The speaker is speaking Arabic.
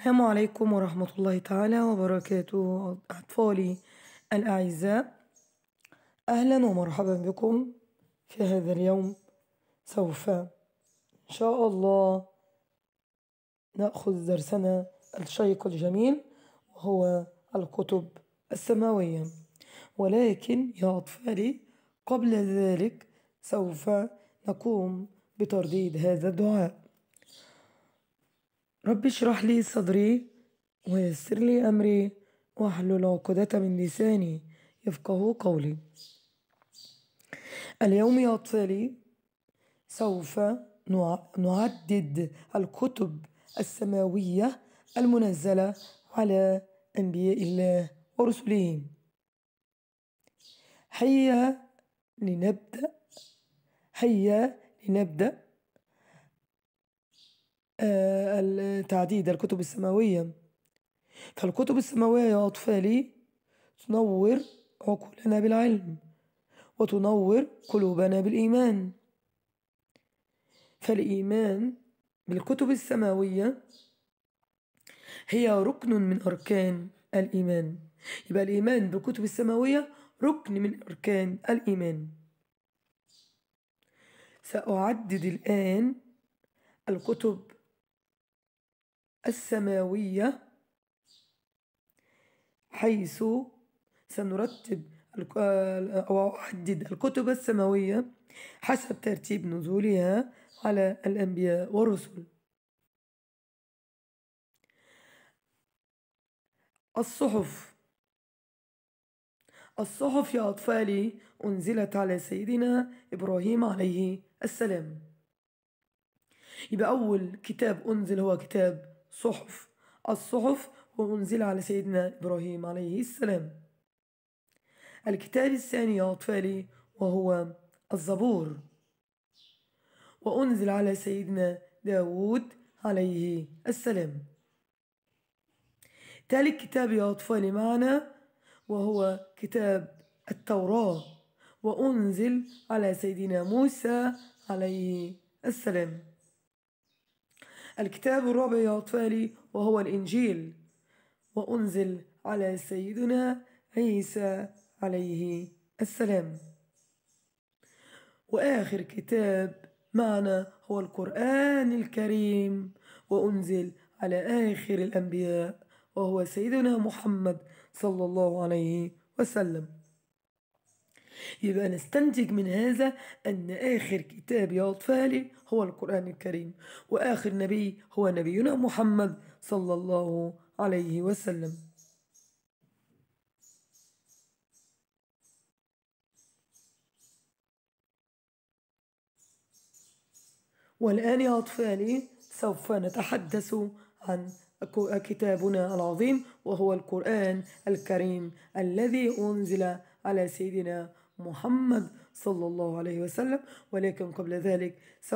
السلام عليكم ورحمة الله تعالى وبركاته أطفالي الأعزاء أهلا ومرحبا بكم في هذا اليوم سوف إن شاء الله نأخذ درسنا الشيق الجميل وهو الكتب السماوية ولكن يا أطفالي قبل ذلك سوف نقوم بترديد هذا الدعاء ربي اشرح لي صدري ويسر لي أمري واحلل عقدة من لساني يفقه قولي اليوم يا أطفالي سوف نعدد الكتب السماوية المنزلة على أنبياء الله ورسله هيا لنبدأ هيا لنبدأ آه، تعديد الكتب السماوية فالكتب السماوية يا أطفالي تنور عقولنا بالعلم وتنور قلوبنا بالإيمان فالإيمان بالكتب السماوية هي ركن من أركان الإيمان يبقى الإيمان بالكتب السماوية ركن من أركان الإيمان سأعدد الآن الكتب السماوية حيث سنرتب آه، أو أحدد الكتب السماوية حسب ترتيب نزولها على الأنبياء والرسل الصحف الصحف يا أطفالي أنزلت على سيدنا إبراهيم عليه السلام يبقى أول كتاب أنزل هو كتاب صحف الصحف وأنزل على سيدنا إبراهيم عليه السلام الكتاب الثاني يا أطفالي وهو الزبور وأنزل على سيدنا داود عليه السلام تالي كتاب يا أطفالي معنا وهو كتاب التوراة وأنزل على سيدنا موسى عليه السلام الكتاب الرابع يا أطفالي وهو الإنجيل وأنزل على سيدنا عيسى عليه السلام وآخر كتاب معنا هو القرآن الكريم وأنزل على آخر الأنبياء وهو سيدنا محمد صلى الله عليه وسلم يبقى نستنتج من هذا أن آخر كتاب يا أطفالي هو القرآن الكريم وآخر نبي هو نبينا محمد صلى الله عليه وسلم والآن يا أطفالي سوف نتحدث عن كتابنا العظيم وهو القرآن الكريم الذي أنزل على سيدنا محمد صلى الله عليه وسلم ولكن قبل ذلك